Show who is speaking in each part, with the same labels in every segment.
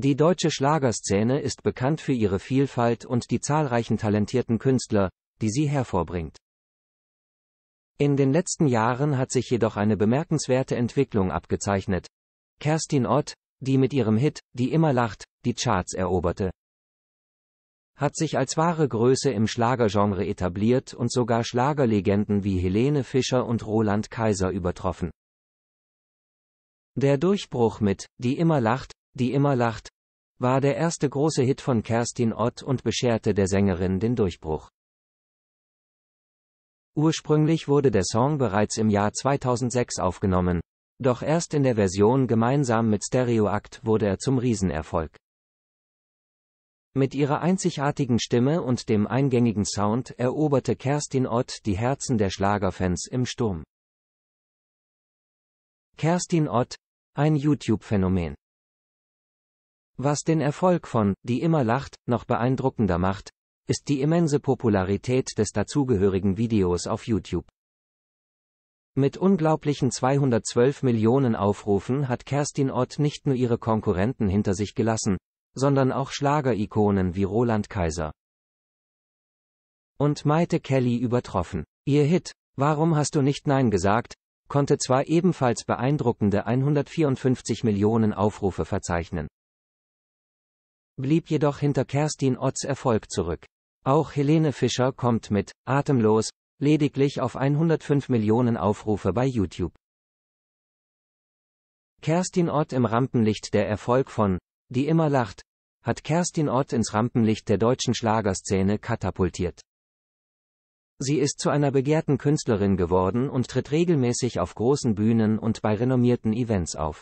Speaker 1: Die deutsche Schlagerszene ist bekannt für ihre Vielfalt und die zahlreichen talentierten Künstler, die sie hervorbringt. In den letzten Jahren hat sich jedoch eine bemerkenswerte Entwicklung abgezeichnet. Kerstin Ott, die mit ihrem Hit, die immer lacht, die Charts eroberte, hat sich als wahre Größe im Schlagergenre etabliert und sogar Schlagerlegenden wie Helene Fischer und Roland Kaiser übertroffen. Der Durchbruch mit Die immer lacht, die immer lacht, war der erste große Hit von Kerstin Ott und bescherte der Sängerin den Durchbruch. Ursprünglich wurde der Song bereits im Jahr 2006 aufgenommen, doch erst in der Version gemeinsam mit Stereoakt wurde er zum Riesenerfolg. Mit ihrer einzigartigen Stimme und dem eingängigen Sound eroberte Kerstin Ott die Herzen der Schlagerfans im Sturm. Kerstin Ott, ein YouTube-Phänomen. Was den Erfolg von Die immer lacht noch beeindruckender macht, ist die immense Popularität des dazugehörigen Videos auf YouTube. Mit unglaublichen 212 Millionen Aufrufen hat Kerstin Ott nicht nur ihre Konkurrenten hinter sich gelassen, sondern auch Schlagerikonen wie Roland Kaiser und Maite Kelly übertroffen. Ihr Hit, Warum hast du nicht Nein gesagt, konnte zwar ebenfalls beeindruckende 154 Millionen Aufrufe verzeichnen blieb jedoch hinter Kerstin Otts Erfolg zurück. Auch Helene Fischer kommt mit, atemlos, lediglich auf 105 Millionen Aufrufe bei YouTube. Kerstin Ott im Rampenlicht Der Erfolg von Die immer lacht hat Kerstin Ott ins Rampenlicht der deutschen Schlagerszene katapultiert. Sie ist zu einer begehrten Künstlerin geworden und tritt regelmäßig auf großen Bühnen und bei renommierten Events auf.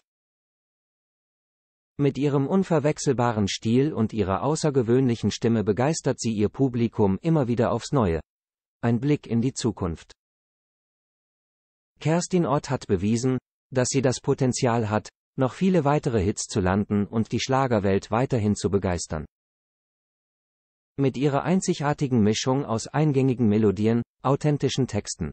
Speaker 1: Mit ihrem unverwechselbaren Stil und ihrer außergewöhnlichen Stimme begeistert sie ihr Publikum immer wieder aufs Neue. Ein Blick in die Zukunft. Kerstin Ott hat bewiesen, dass sie das Potenzial hat, noch viele weitere Hits zu landen und die Schlagerwelt weiterhin zu begeistern. Mit ihrer einzigartigen Mischung aus eingängigen Melodien, authentischen Texten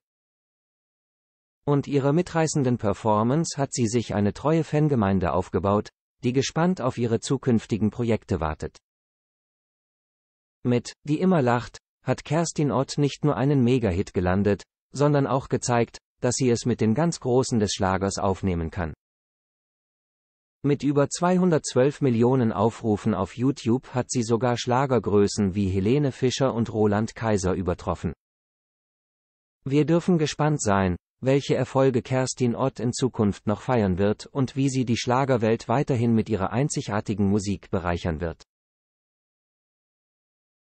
Speaker 1: und ihrer mitreißenden Performance hat sie sich eine treue Fangemeinde aufgebaut, die gespannt auf ihre zukünftigen Projekte wartet. Mit Die immer lacht hat Kerstin Ott nicht nur einen Mega-Hit gelandet, sondern auch gezeigt, dass sie es mit den ganz Großen des Schlagers aufnehmen kann. Mit über 212 Millionen Aufrufen auf YouTube hat sie sogar Schlagergrößen wie Helene Fischer und Roland Kaiser übertroffen. Wir dürfen gespannt sein, welche Erfolge Kerstin Ott in Zukunft noch feiern wird und wie sie die Schlagerwelt weiterhin mit ihrer einzigartigen Musik bereichern wird.